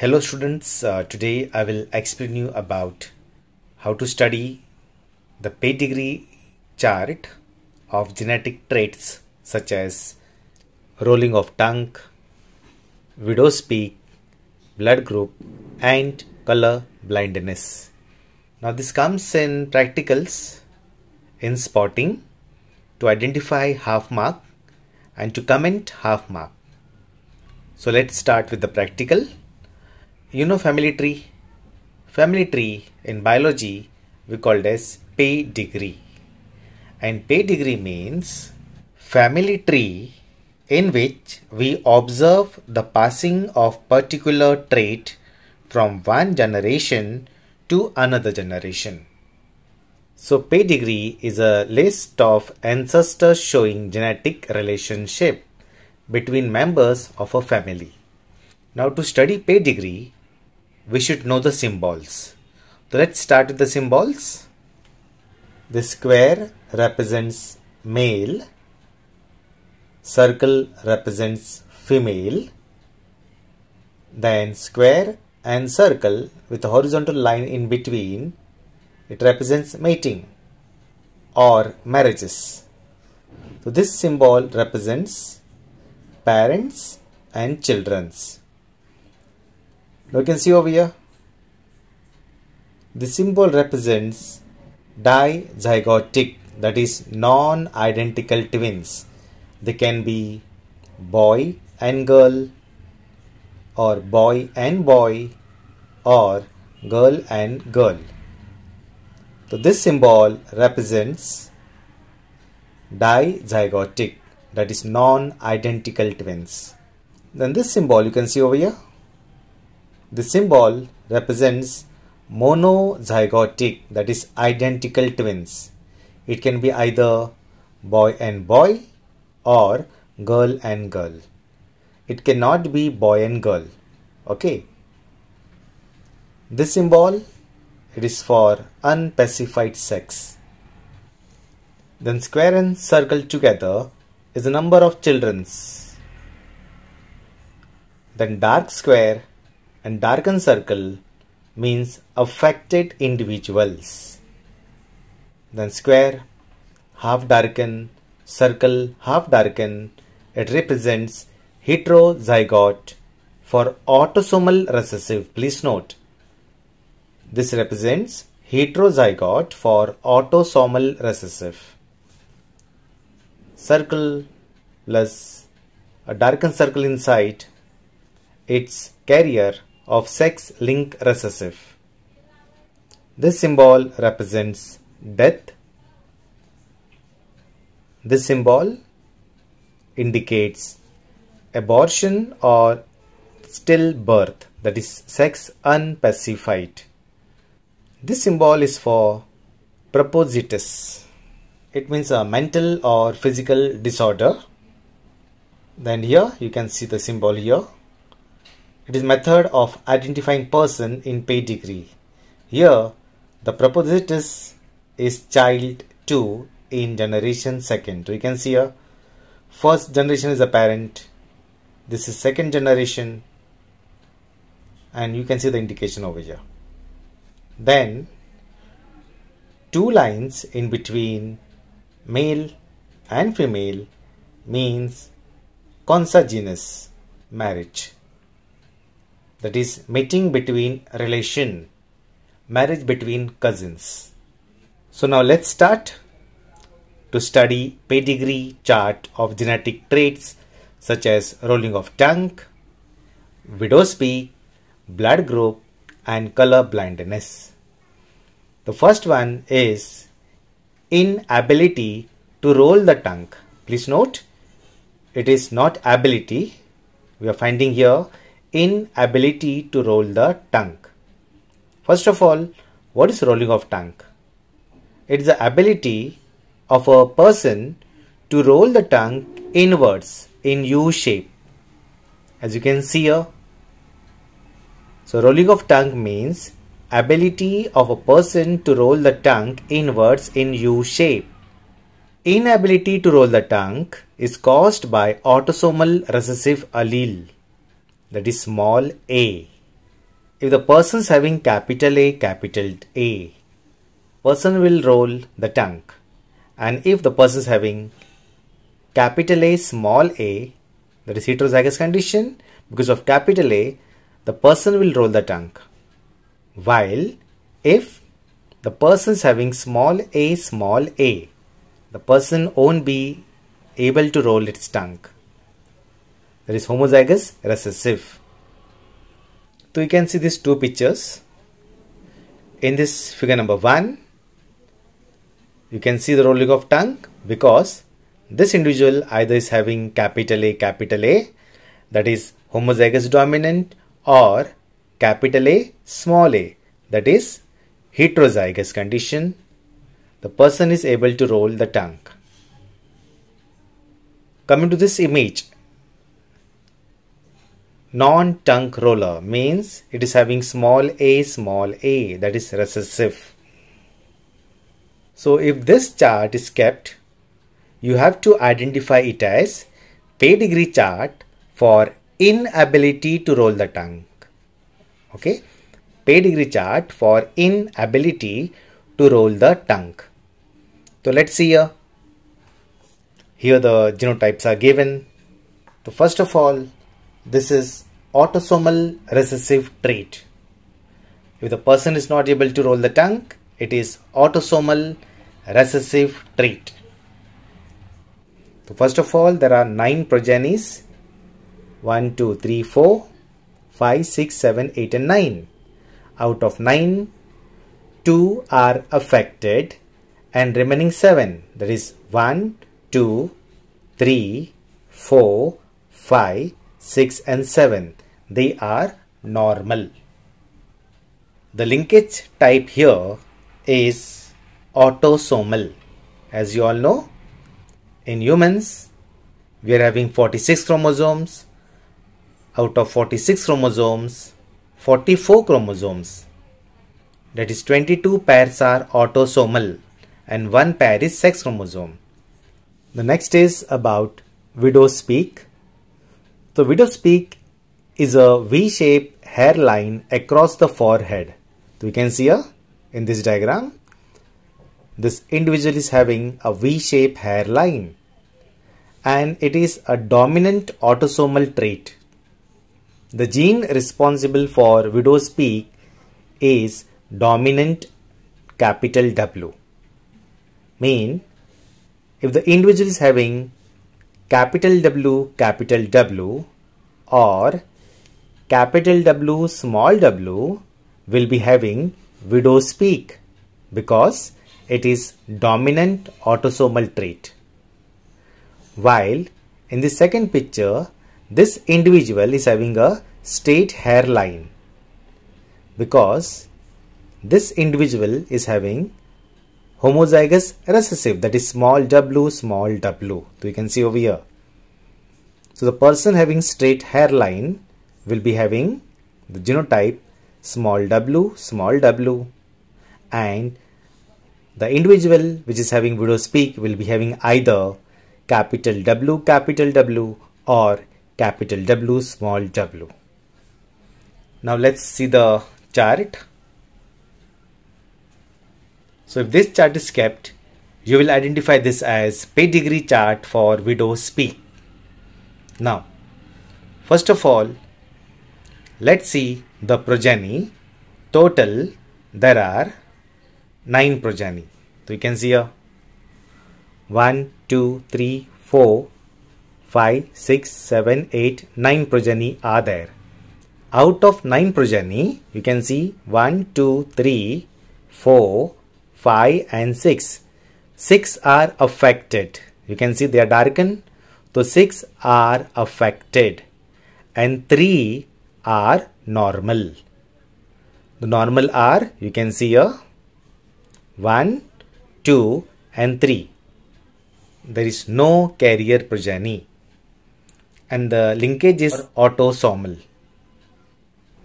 hello students uh, today i will explain you about how to study the pedigree chart of genetic traits such as rolling of tongue widow's peak blood group and color blindness now this comes in practicals in spotting to identify half mark and to comment half mark so let's start with the practical you know family tree family tree in biology we called as pay degree and pay degree means family tree in which we observe the passing of particular trait from one generation to another generation so pay degree is a list of ancestors showing genetic relationship between members of a family now to study pay degree we should know the symbols. So let's start with the symbols. The square represents male, circle represents female, then square and circle with a horizontal line in between, it represents mating or marriages. So this symbol represents parents and children's. Now you can see over here, the symbol represents dizygotic, that is non-identical twins. They can be boy and girl or boy and boy or girl and girl. So this symbol represents dizygotic that is non-identical twins. Then this symbol you can see over here the symbol represents monozygotic, that is, identical twins. It can be either boy and boy or girl and girl. It cannot be boy and girl. Okay. This symbol, it is for unpacified sex. Then square and circle together is the number of children's. Then dark square and darkened circle means affected individuals. Then square, half darkened circle, half darkened. it represents heterozygote for autosomal recessive. Please note, this represents heterozygote for autosomal recessive. Circle plus a darkened circle inside its carrier of sex link recessive. This symbol represents death. This symbol indicates abortion or stillbirth that is sex unpacified. This symbol is for propositus. It means a mental or physical disorder. Then here you can see the symbol here it is method of identifying person in pedigree. Here, the propositus is child 2 in generation 2nd. We can see here, first generation is a parent. This is second generation. And you can see the indication over here. Then, two lines in between male and female means consanguineous marriage that is mating between relation marriage between cousins so now let's start to study pedigree chart of genetic traits such as rolling of tongue widow's peak blood group and color blindness the first one is inability to roll the tongue please note it is not ability we are finding here inability to roll the tongue. First of all, what is rolling of tongue? It is the ability of a person to roll the tongue inwards in U shape. As you can see here. So rolling of tongue means ability of a person to roll the tongue inwards in U shape. Inability to roll the tongue is caused by autosomal recessive allele that is small a. If the person is having capital A, capital A, person will roll the tongue. And if the person is having capital A, small a, that is heterozygous condition, because of capital A, the person will roll the tongue. While if the person is having small a, small a, the person won't be able to roll its tongue that is homozygous recessive. So you can see these two pictures. In this figure number 1, you can see the rolling of tongue because this individual either is having capital A, capital A that is homozygous dominant or capital A, small a that is heterozygous condition. The person is able to roll the tongue. Coming to this image, non-tongue roller means it is having small a small a that is recessive. So if this chart is kept you have to identify it as pedigree chart for inability to roll the tongue. Okay, pedigree chart for inability to roll the tongue. So let's see here. Here the genotypes are given. So first of all, this is autosomal recessive trait. If the person is not able to roll the tongue, it is autosomal recessive trait. So first of all, there are 9 progenies. 1, 2, 3, 4, 5, 6, 7, 8 and 9. Out of 9, 2 are affected and remaining 7. That is 1, 2, 3, 4, 5, 6 and 7. They are normal. The linkage type here is autosomal. As you all know, in humans, we are having 46 chromosomes. Out of 46 chromosomes, 44 chromosomes. That is 22 pairs are autosomal and one pair is sex chromosome. The next is about widow's peak. So widow's peak is a V-shaped hairline across the forehead. So we can see a in this diagram, this individual is having a V-shaped hairline and it is a dominant autosomal trait. The gene responsible for widow's peak is dominant capital W. Mean if the individual is having capital W capital W or capital W small w will be having widow's peak because it is dominant autosomal trait. While in the second picture, this individual is having a straight hairline because this individual is having homozygous recessive that is small w small w so you can see over here so the person having straight hairline will be having the genotype small w small w and the individual which is having widow's peak will be having either capital W capital W or capital W small w. Now let's see the chart. So if this chart is kept, you will identify this as pedigree chart for widows P. Now, first of all, let's see the progeny. Total, there are 9 progeny. So you can see here 1, 2, 3, 4, 5, 6, 7, 8, 9 progeny are there. Out of 9 progeny, you can see 1, 2, 3, 4, 5 and 6. 6 are affected. You can see they are darkened. So 6 are affected and 3 are normal. The normal are you can see here 1, 2 and 3. There is no carrier progeny and the linkage is autosomal.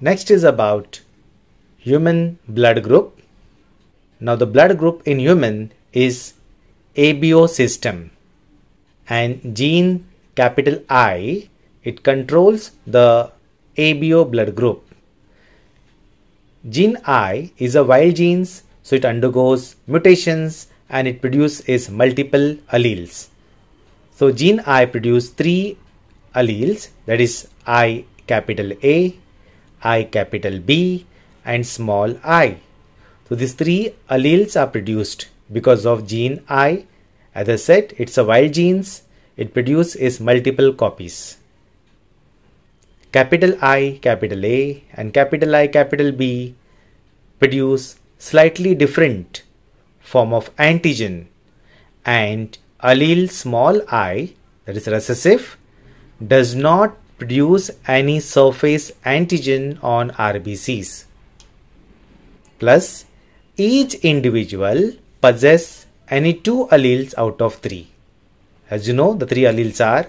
Next is about human blood group. Now the blood group in human is ABO system and gene capital I it controls the ABO blood group. Gene I is a wild gene so it undergoes mutations and it produces multiple alleles. So gene I produces three alleles that is I capital A, I capital B and small i. So these three alleles are produced because of gene I. As I said, it's a wild genes. It produces its multiple copies. Capital I, capital A and capital I, capital B produce slightly different form of antigen and allele small i that is recessive does not produce any surface antigen on RBCs. Plus each individual possess any two alleles out of three. As you know, the three alleles are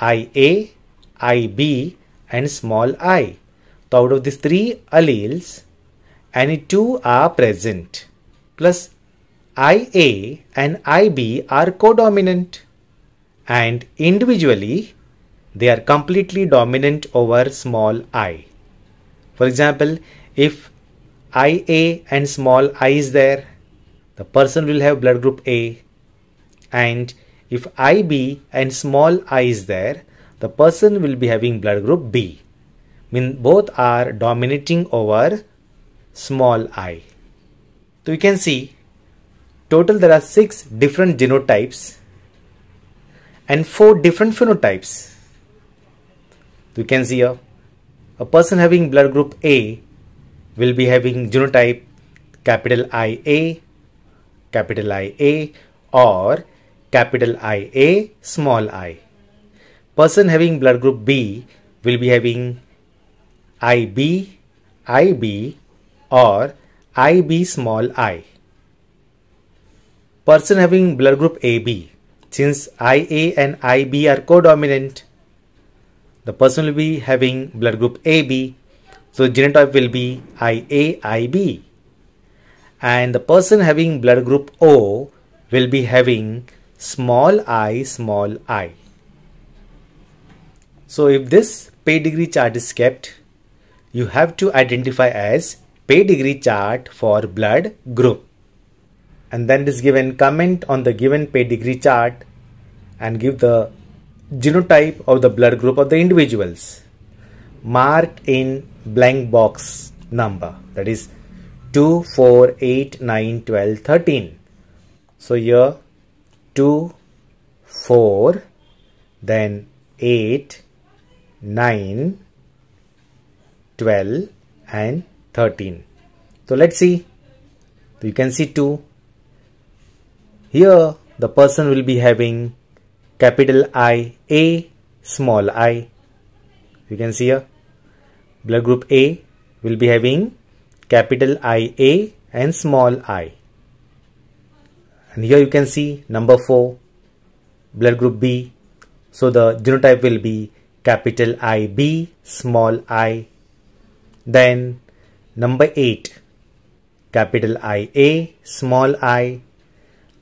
IA, IB and small i. So out of these three alleles, any two are present. Plus IA and IB are codominant and individually they are completely dominant over small i. For example, if IA and small i is there, the person will have blood group A. And if IB and small i is there, the person will be having blood group B. mean both are dominating over small i. So you can see total there are six different genotypes and four different phenotypes. So you can see a, a person having blood group A will be having genotype capital IA, capital IA or capital IA small i. Person having blood group B will be having IB, IB or IB small i. Person having blood group AB since IA and IB are codominant, the person will be having blood group AB so genotype will be IA, IB. And the person having blood group O will be having small i, small i. So if this pedigree chart is kept, you have to identify as pedigree chart for blood group. And then this given comment on the given pedigree chart and give the genotype of the blood group of the individuals marked in blank box number that is 2 4 8 9 12 13 so here 2 4 then 8 9 12 and 13 so let's see you can see 2 here the person will be having capital I A small i you can see here blood group A will be having capital IA and small i and here you can see number 4 blood group B so the genotype will be capital IB small i then number 8 capital IA small i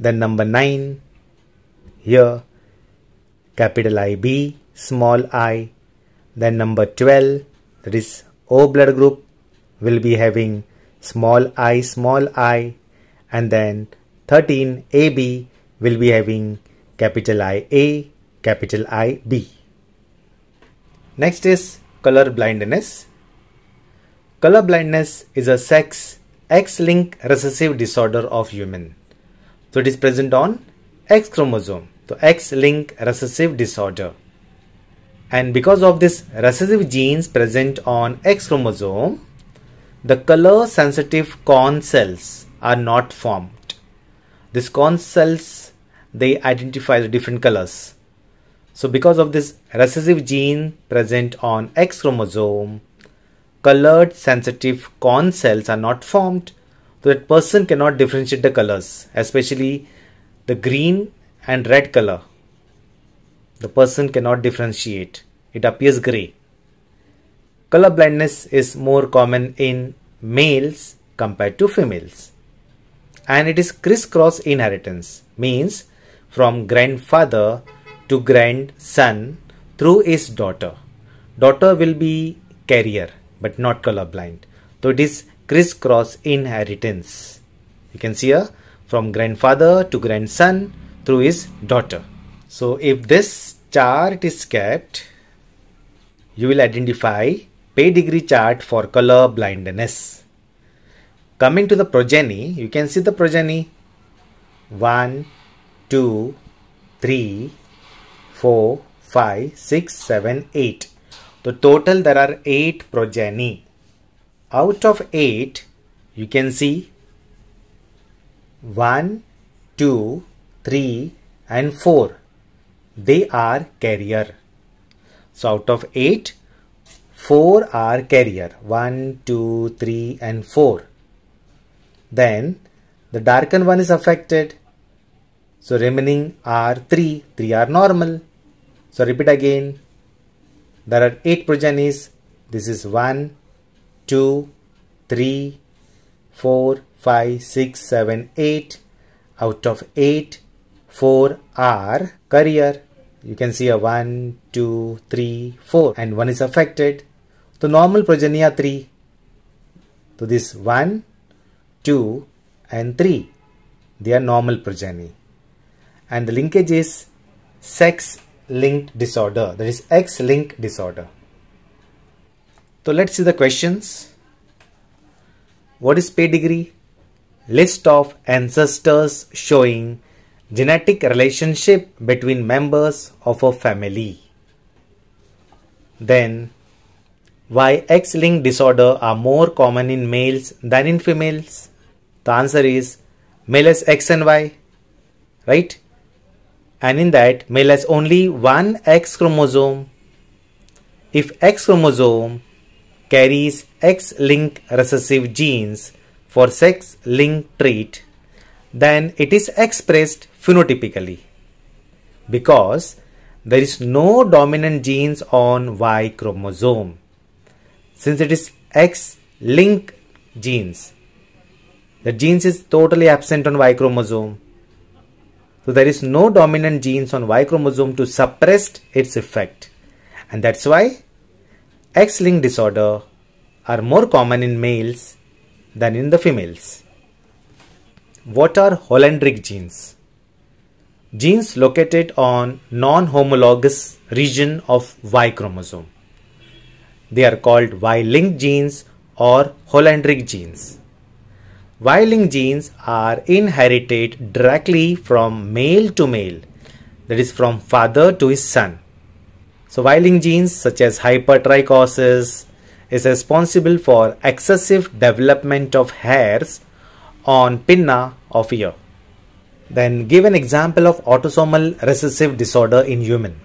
then number 9 here capital IB small i then number 12, that is O blood group, will be having small i, small i. And then 13, AB will be having capital I A, capital I B. Next is color blindness. Color blindness is a sex X-linked recessive disorder of human. So it is present on X chromosome. So X-linked recessive disorder and because of this recessive genes present on X chromosome, the color sensitive corn cells are not formed. These corn cells, they identify the different colors. So because of this recessive gene present on X chromosome, colored sensitive corn cells are not formed. So that person cannot differentiate the colors, especially the green and red color. The person cannot differentiate. It appears grey. Color blindness is more common in males compared to females. And it is crisscross inheritance, means from grandfather to grandson through his daughter. Daughter will be carrier but not color blind. So it is crisscross inheritance. You can see here from grandfather to grandson through his daughter. So if this chart is kept, you will identify pedigree chart for color blindness. Coming to the progeny, you can see the progeny 1, 2, 3, 4, 5, 6, 7, 8. So total there are 8 progeny. Out of 8, you can see 1, 2, 3 and 4 they are carrier. So out of 8, 4 are carrier. 1, 2, 3 and 4. Then the darkened one is affected. So remaining are 3. 3 are normal. So repeat again. There are 8 progenies. This is 1, 2, 3, 4, 5, 6, 7, 8. Out of 8, 4 are carrier you can see a 1, 2, 3, 4 and 1 is affected. The normal progeny are 3. So this 1, 2 and 3 they are normal progeny. And the linkage is sex linked disorder that is X linked disorder. So let's see the questions. What is pedigree? List of ancestors showing genetic relationship between members of a family. Then, why X-linked disorder are more common in males than in females? The answer is male has X and Y, right? And in that, male has only one X chromosome. If X chromosome carries X-linked recessive genes for sex-linked trait, then it is expressed phenotypically because there is no dominant genes on Y chromosome since it is X linked genes. The genes is totally absent on Y chromosome. So there is no dominant genes on Y chromosome to suppress its effect. And that's why X-linked disorder are more common in males than in the females. What are holandric genes? Genes located on non-homologous region of Y chromosome. They are called Y-linked genes or holandric genes. Y-linked genes are inherited directly from male to male, that is from father to his son. So Y-linked genes such as hypertrichosis is responsible for excessive development of hairs on pinna of ear. Then give an example of autosomal recessive disorder in human.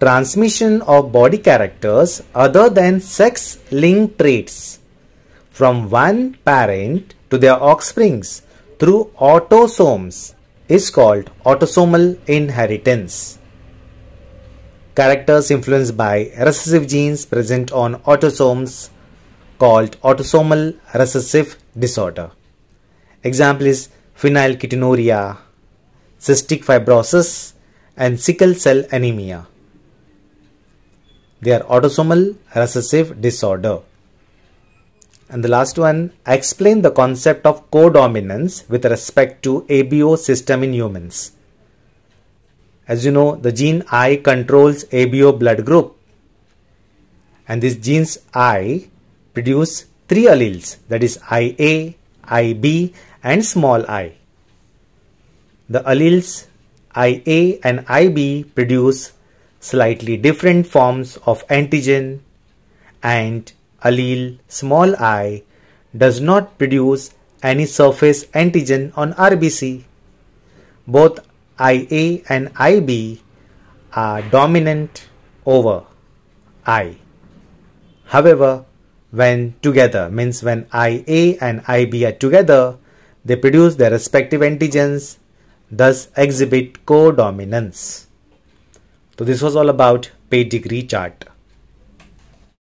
Transmission of body characters other than sex-linked traits from one parent to their offsprings through autosomes is called autosomal inheritance. Characters influenced by recessive genes present on autosomes called autosomal recessive disorder. Example is phenylketonuria, cystic fibrosis and sickle cell anemia. They are autosomal recessive disorder. And the last one, explain the concept of codominance with respect to ABO system in humans. As you know, the gene I controls ABO blood group. And these genes I produce three alleles that is IA, IB and small i. The alleles IA and IB produce slightly different forms of antigen and allele small i does not produce any surface antigen on RBC. Both IA and IB are dominant over I. However, when together means when IA and IB are together they produce their respective antigens thus exhibit codominance so this was all about pedigree chart